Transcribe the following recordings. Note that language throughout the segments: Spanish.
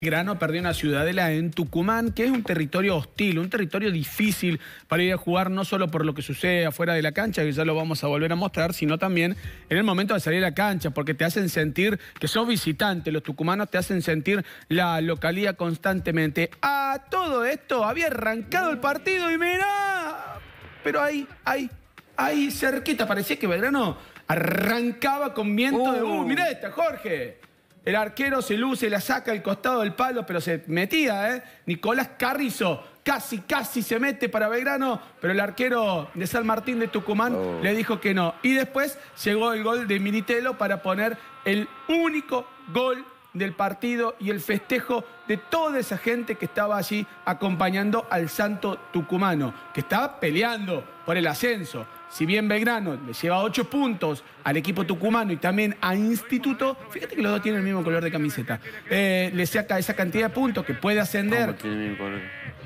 Grano perdió una ciudadela en Tucumán, que es un territorio hostil, un territorio difícil para ir a jugar, no solo por lo que sucede afuera de la cancha, que ya lo vamos a volver a mostrar, sino también en el momento de salir a la cancha, porque te hacen sentir que sos visitante, los tucumanos te hacen sentir la localía constantemente. A todo esto había arrancado el partido y mirá, pero ahí, ahí, ahí cerquita, parecía que Belgrano arrancaba con viento de... ¡Uh, uh mirá esta, Jorge! El arquero se luce, la saca al costado del palo, pero se metía, ¿eh? Nicolás Carrizo casi, casi se mete para Belgrano, pero el arquero de San Martín de Tucumán oh. le dijo que no. Y después llegó el gol de Minitelo para poner el único gol del partido y el festejo de toda esa gente que estaba allí acompañando al Santo Tucumano, que estaba peleando por el ascenso. Si bien Belgrano le lleva ocho puntos al equipo tucumano y también a Instituto, fíjate que los dos tienen el mismo color de camiseta, eh, le saca esa cantidad de puntos que puede ascender.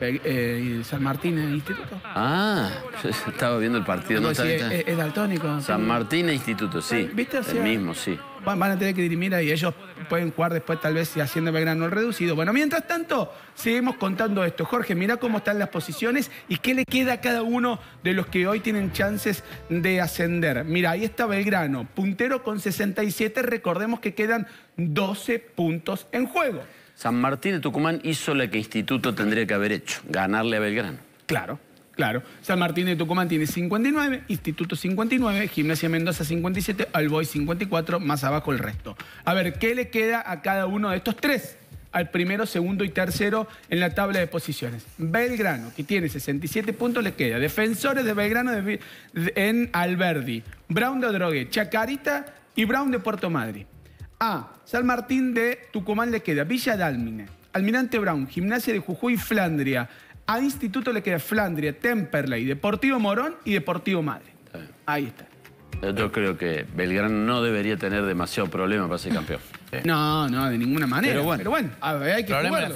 Eh, San Martín Instituto. Ah, estaba viendo el partido. No, es, es, San Martín e Instituto, sí. Eh, ¿Viste? O el mismo, sí. Van, a tener que dirimir ahí. Ellos pueden jugar después, tal vez, haciendo Belgrano el reducido. Bueno, mientras tanto, seguimos contando esto. Jorge, mira cómo están las posiciones y qué le queda a cada uno de los que hoy tienen chances de ascender. Mira, ahí está Belgrano, puntero con 67. Recordemos que quedan 12 puntos en juego. San Martín de Tucumán hizo lo que Instituto tendría que haber hecho, ganarle a Belgrano. Claro, claro. San Martín de Tucumán tiene 59, Instituto 59, Gimnasia Mendoza 57, Alboy 54, más abajo el resto. A ver, ¿qué le queda a cada uno de estos tres? al primero, segundo y tercero en la tabla de posiciones. Belgrano, que tiene 67 puntos, le queda. Defensores de Belgrano en Alberdi, Brown de drogue Chacarita y Brown de Puerto Madrid. A. San Martín de Tucumán le queda Villa Dálmine, Almirante Brown, Gimnasia de Jujuy, Flandria. A Instituto le queda Flandria, Temperley, Deportivo Morón y Deportivo Madre. Ahí está. Yo creo que Belgrano no debería tener demasiado problema para ser campeón. No, no, de ninguna manera. Pero bueno, hay que